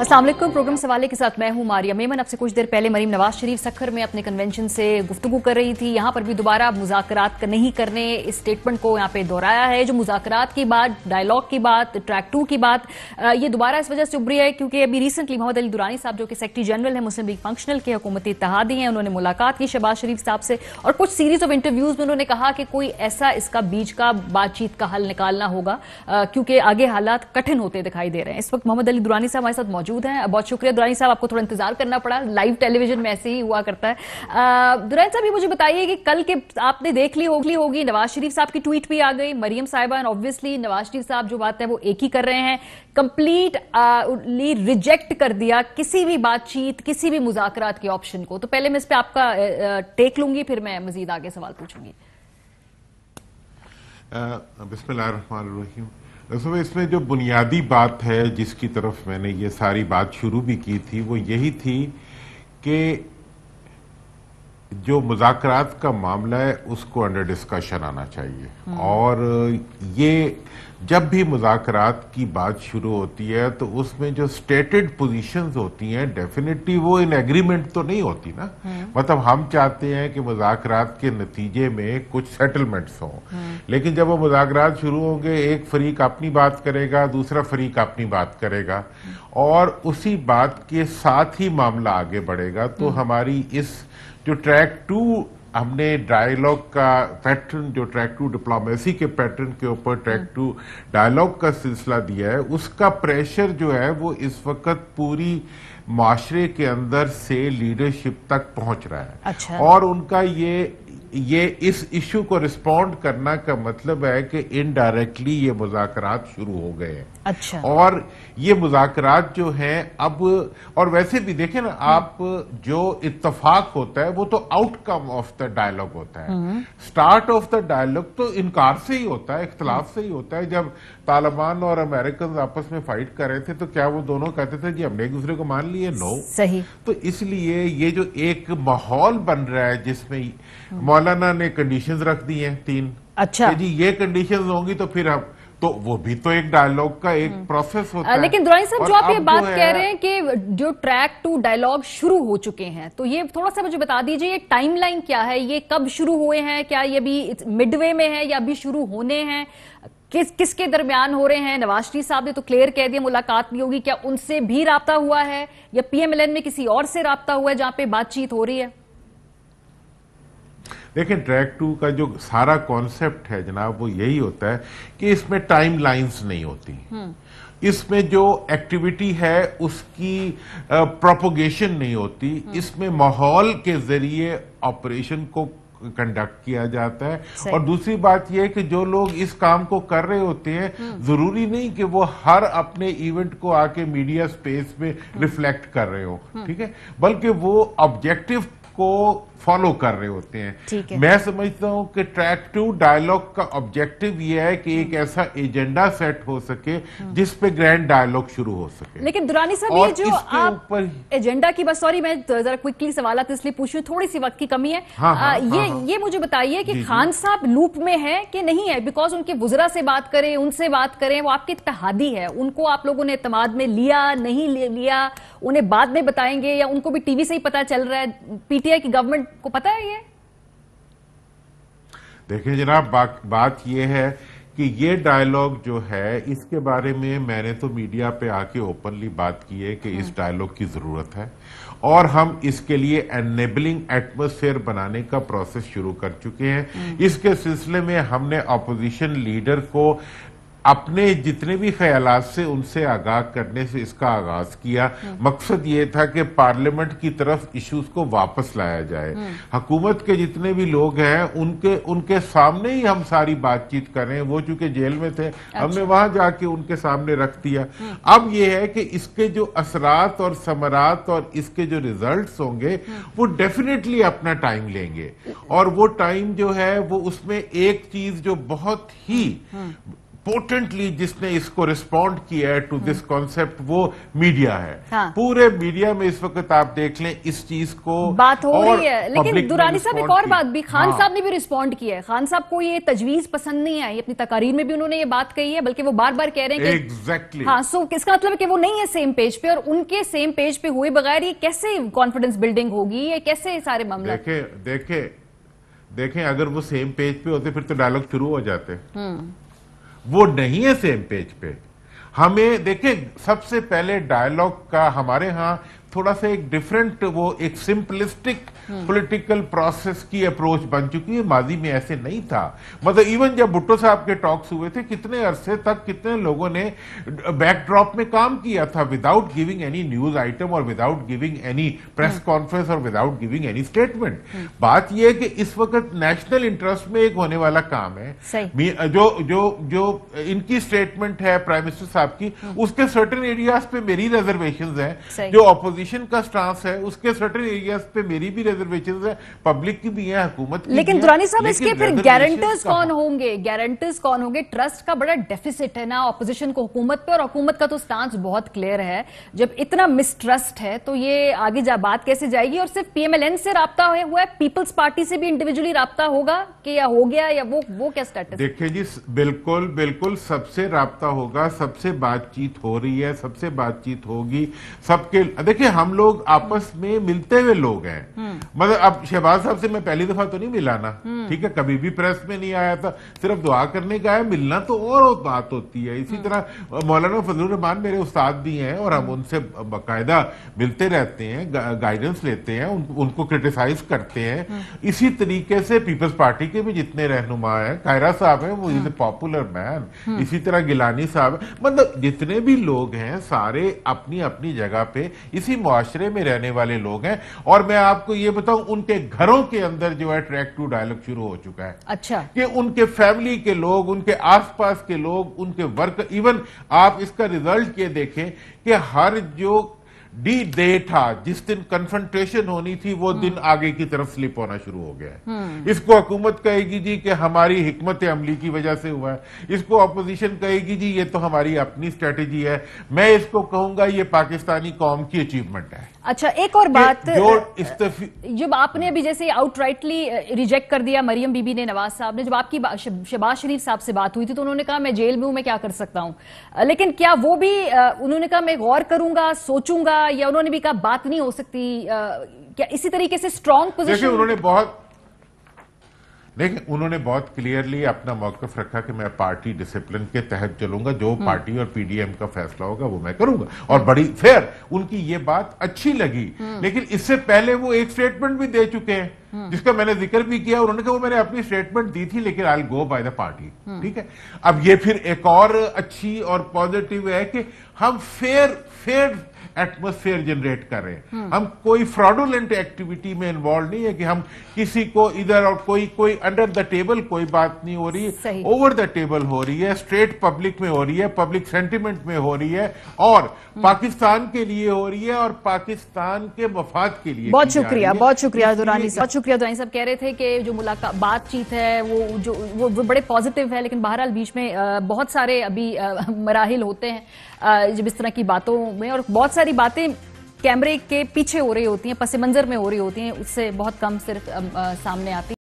असल प्रोग्राम सवाले के साथ मैं हूं मारिया मेमन अब से कुछ देर पहले मरीम नवाज शरीफ सखर में अपने कन्वेंशन से गुफ्तु कर रही थी यहां पर भी दोबारा मुजाकरात नहीं करने इस स्टेटमेंट को यहां पे दोहराया है जो मुजाकरात की बात डायलॉग की बात ट्रैक टू की बात ये दोबारा इस वजह से उभरी है क्योंकि अभी रिसेंटली मोहम्मद अली दुरानी साहब जो कि सेक्रेटरी जनरल है मुस्लिम लीग फंक्शनल के हकूमती इतिहादी हैं उन्होंने मुलाकात की शहबाज शरीफ साहब से और कुछ सीरीज ऑफ इंटरव्यूज में उन्होंने कहा कि कोई ऐसा इसका बीच का बातचीत का हल निकालना होगा क्योंकि आगे हालात कठिन होते दिखाई दे रहे हैं इस वक्त मोहम्मद अली दुरानी साहब हमारे साथ मौजूद हैं बहुत शुक्रिया दुरानी साहब आपको थोड़ा इंतजार करना पड़ा लाइव टेलीविजन में ऐसे ही हुआ करता है दुरानी साहब ये मुझे बताइए कि कल के आपने देख ली होगी होगी नवाज शरीफ साहब की ट्वीट भी आ गई मरियम साहिबा एंड ऑब्वियसली नवाज शरीफ साहब जो बात है वो एक ही कर रहे हैं कंप्लीटली रिजेक्ट कर दिया किसी भी बातचीत किसी भी मुजाकरात के ऑप्शन को तो पहले मैं इस पर आपका टेक लूंगी फिर मैं मजीद आगे सवाल पूछूंगी बिस्मिल्लाह रहमान रहीम दरअसल तो इसमें जो बुनियादी बात है जिसकी तरफ मैंने ये सारी बात शुरू भी की थी वो यही थी कि जो मुजात का मामला है उसको अंडर डिस्कशन आना चाहिए हम्म। और ये जब भी मुजाकर की बात शुरू होती है तो उसमें जो स्टेटेड पोजीशंस होती हैं डेफिनेटली वो इन एग्रीमेंट तो नहीं होती ना हम्म। मतलब हम चाहते हैं कि मुजाकरात के नतीजे में कुछ सेटलमेंट्स हों हम्म। लेकिन जब वो मुजाकर शुरू होंगे एक फरीक अपनी बात करेगा दूसरा फरीक अपनी बात करेगा और उसी बात के साथ ही मामला आगे बढ़ेगा तो हमारी इस जो ट्रैक टू हमने डायलॉग का पैटर्न जो ट्रैक टू डिप्लोमेसी के पैटर्न के ऊपर ट्रैक टू डायलॉग का सिलसिला दिया है उसका प्रेशर जो है वो इस वक्त पूरी माशरे के अंदर से लीडरशिप तक पहुंच रहा है अच्छा। और उनका ये ये इस इशू को रिस्पॉन्ड करना का मतलब है कि इनडायरेक्टली ये मुजात शुरू हो गए हैं अच्छा और ये मुजाकरात जो हैं अब और वैसे भी देखें ना हम्म। आप जो इत्तफाक होता है वो तो आउटकम ऑफ द डायलॉग होता है स्टार्ट ऑफ द डायलॉग तो इनकार से ही होता है इख्तलाफ से ही होता है जब तालिबान और अमेरिकन आपस में फाइट कर रहे थे तो क्या वो दोनों कहते थे कि हमने एक दूसरे को मान लिए नो सही तो इसलिए ये जो एक माहौल बन रहा है जिसमें हम्म। मौलाना ने कंडीशंस रख दी हैं तीन अच्छा जी ये कंडीशंस होंगी तो फिर हम तो वो भी तो एक डायलॉग का एक प्रोसेस हम्म। होता है लेकिन दुरानी साहब जो आप ये बात कह रहे हैं कि जो ट्रैक टू डायलॉग शुरू हो चुके हैं तो ये थोड़ा सा मुझे बता दीजिए ये टाइमलाइन क्या है ये कब शुरू हुए हैं क्या ये अभी मिडवे में है या अभी शुरू होने हैं किस किसके दरमियान हो रहे हैं नवाज शरीफ साहब ने तो क्लियर कह दिया मुलाकात नहीं होगी क्या उनसे भी रबता हुआ है या पीएमएलएन में किसी और से रबता हुआ है जहां पे बातचीत हो रही है लेकिन ट्रैक टू का जो सारा कॉन्सेप्ट है जनाब वो यही होता है कि इसमें टाइम लाइन्स नहीं होती हम्म। इसमें जो एक्टिविटी है उसकी प्रोपोगेशन नहीं होती हम्म। इसमें माहौल के जरिए ऑपरेशन को कंडक्ट किया जाता है और दूसरी बात यह है कि जो लोग इस काम को कर रहे होते हैं हम्म। जरूरी नहीं कि वो हर अपने इवेंट को आके मीडिया स्पेस में रिफ्लेक्ट कर रहे हो ठीक है बल्कि वो ऑब्जेक्टिव को फॉलो कर रहे होते हैं है। मैं समझता हूं कि ट्रैक टू डायलॉग का ऑब्जेक्टिव ये है कि एक हम्म। ऐसा एजेंडा सेट हो सके जिस पे ग्रैंड डायलॉग शुरू हो सके लेकिन दुरानी साहब ये जो आप एजेंडा की बस सॉरी मैं जरा क्विकली सवाल इसलिए पूछू थोड़ी सी वक्त की कमी है हाँ, हाँ, आ, हाँ, ये हाँ, हाँ। ये मुझे बताइए कि खान साहब लूप में है कि नहीं है बिकॉज उनके वजरा से बात करें उनसे बात करें वो आपके इतहादी है उनको आप लोगों ने इतमाद में लिया नहीं लिया उन्हें बाद में बताएंगे या उनको भी टीवी से ही पता चल रहा है पीटीआई की गवर्नमेंट को पता है ये देखिए जनाब बा, बात यह है कि ये डायलॉग जो है इसके बारे में मैंने तो मीडिया पे आके ओपनली बात की है कि इस डायलॉग हाँ। की जरूरत है और हम इसके लिए एनेबलिंग एटमोस्फेयर बनाने का प्रोसेस शुरू कर चुके हैं हाँ। इसके सिलसिले में हमने अपोजिशन लीडर को अपने जितने भी ख्याल से उनसे आगाह करने से इसका आगाज किया हम्म। मकसद ये था कि पार्लियामेंट की तरफ इश्यूज को वापस लाया जाए हुकूमत हम्म। के जितने भी लोग हैं उनके उनके सामने ही हम सारी बातचीत करें वो चूंकि जेल में थे अच्छा। हमने वहां जाके उनके सामने रख दिया हम्म। अब ये है कि इसके जो असरात और समरात और इसके जो रिजल्ट होंगे वो डेफिनेटली अपना टाइम लेंगे और वो टाइम जो है वो उसमें एक चीज जो बहुत ही पोटेंटली जिसने इसको रिस्पॉन्ड किया है टू दिस कॉन्सेप्ट वो मीडिया है हाँ। पूरे मीडिया में इस वक्त आप देख लें इस चीज को बात हो रही है लेकिन दुरानी साहब एक और बात भी खान हाँ। साहब ने भी रिस्पॉन्ड किया है खान साहब को ये तजवीज पसंद नहीं आई अपनी तकारीर में भी उन्होंने ये बात कही है बल्कि वो बार बार कह रहे हैं एग्जैक्टली हाँ सो किसका मतलब कि वो नहीं है सेम पेज पे और उनके सेम पेज पे हुए बगैर ये कैसे कॉन्फिडेंस बिल्डिंग होगी ये कैसे सारे मामले देखे देखे देखें अगर वो सेम पेज पे होते फिर तो डायलॉग शुरू हो जाते हैं हम्म। वो नहीं है सेम पेज पे हमें देखें सबसे पहले डायलॉग का हमारे यहाँ थोड़ा सा एक डिफरेंट वो एक सिंपलिस्टिक पॉलिटिकल प्रोसेस की अप्रोच बन चुकी है माजी में ऐसे नहीं था मतलब इवन जब भुट्टो साहब के टॉक्स हुए थे कितने अरसे तक कितने लोगों ने बैकड्रॉप में काम किया था without giving any news item और without giving any press conference और विदाउट गिविंग एनी स्टेटमेंट बात यह है कि इस वक्त नेशनल इंटरेस्ट में एक होने वाला काम है जो जो जो इनकी स्टेटमेंट है प्राइम मिनिस्टर साहब की हम्म। उसके सर्टन एरियाज पे मेरी रिजर्वेशन है जो ऑपोजिशन कमीशन का स्टाफ है उसके सर्टन एरियाज पे मेरी भी रिजर्वेशन है पब्लिक की भी है हुकूमत लेकिन दुरानी साहब इसके फिर गारंटर्स कौन होंगे गारंटर्स कौन होंगे ट्रस्ट का बड़ा डेफिसिट है ना ऑपोजिशन को हुकूमत पे और हुकूमत का तो स्टांस बहुत क्लियर है जब इतना मिसट्रस्ट है तो ये आगे जा बात कैसे जाएगी और सिर्फ पीएमएलएन से रहा हुआ है पीपल्स पार्टी से भी इंडिविजुअली रहा होगा कि या हो गया या वो वो क्या स्टेटस देखिए जी बिल्कुल बिल्कुल सबसे रहा होगा सबसे बातचीत हो रही है सबसे बातचीत होगी सबके देखिए कि हम लोग आपस में मिलते हुए लोग हैं हम्म। मतलब अब शहबाज साहब से मैं पहली दफा तो नहीं मिला ना हम्म। ठीक है कभी भी प्रेस में नहीं आया था सिर्फ दुआ करने का है मिलना तो और बात होती है इसी हम्म। तरह मौलाना फजल रहमान मेरे उस्ताद भी हैं और हम उनसे बाकायदा मिलते रहते हैं गाइडेंस लेते हैं उन, उनको क्रिटिसाइज करते हैं इसी तरीके से पीपल्स पार्टी के भी जितने रहनुमा है कायरा साहब है वो इज ए पॉपुलर मैन इसी तरह गिलानी साहब मतलब जितने भी लोग हैं सारे अपनी अपनी जगह पे इसी इसी मुआरे में रहने वाले लोग हैं और मैं आपको ये बताऊं उनके घरों के अंदर जो है ट्रैक टू डायलॉग शुरू हो चुका है अच्छा कि उनके फैमिली के लोग उनके आसपास के लोग उनके वर्क इवन आप इसका रिजल्ट ये देखें कि हर जो डी डे था जिस दिन कन्फ्रंटेशन होनी थी वो दिन हम्म। आगे की तरफ स्लिप होना शुरू हो गया है हम्म। इसको हुकूमत कहेगी जी कि हमारी हिकमत अमली की वजह से हुआ है इसको अपोजिशन कहेगी जी ये तो हमारी अपनी स्ट्रेटेजी है मैं इसको कहूंगा ये पाकिस्तानी कौम की अचीवमेंट है अच्छा एक और बात जो जब आपने भी जैसे आउटराइटली रिजेक्ट कर दिया मरियम बीबी ने नवाज साहब ने जब आपकी शहबाज शरीफ साहब से बात हुई थी तो उन्होंने कहा मैं जेल में हूं मैं क्या कर सकता हूं लेकिन क्या वो भी उन्होंने कहा मैं गौर करूंगा सोचूंगा या उन्होंने भी कहा बात नहीं हो सकती आ, क्या इसी तरीके से स्ट्रांग पोजिशन उन्होंने बहुत लेकिन उन्होंने बहुत क्लियरली अपना मौकफ रखा कि मैं पार्टी डिसिप्लिन के तहत चलूंगा जो पार्टी हम्म। और पीडीएम का फैसला होगा वो मैं करूंगा और बड़ी फेयर उनकी ये बात अच्छी लगी हम्म। लेकिन इससे पहले वो एक स्टेटमेंट भी दे चुके हैं हम्म। जिसका मैंने जिक्र भी किया उन्होंने कहा वो मैंने अपनी स्टेटमेंट दी थी लेकिन I go by the party ठीक है अब ये फिर एक और अच्छी और पॉजिटिव है कि हम फेयर फेयर एटमोसफेयर जनरेट कर रहे हैं हम कोई फ्रॉडुलेंट एक्टिविटी में इन्वॉल्व नहीं है कि हम किसी को इधर और कोई कोई अंडर द टेबल कोई बात नहीं हो रही ओवर द टेबल हो रही है स्ट्रेट पब्लिक में हो रही है पब्लिक सेंटिमेंट में हो रही है और हम्म। पाकिस्तान के लिए हो रही है और पाकिस्तान के मफाद के लिए बहुत शुक्रिया बहुत शुक्रिया दुरानी साहब बहुत शुक्रिया दुरानी साहब कह रहे थे कि जो मुलाकात बातचीत है वो जो वो बड़े पॉजिटिव है लेकिन बहरहाल बीच में बहुत सारे अभी मराहल होते हैं जब इस तरह की बातों में और बहुत सारे सारी बातें कैमरे के पीछे हो रही होती हैं पसे मंजर में हो रही होती हैं उससे बहुत कम सिर्फ सामने आती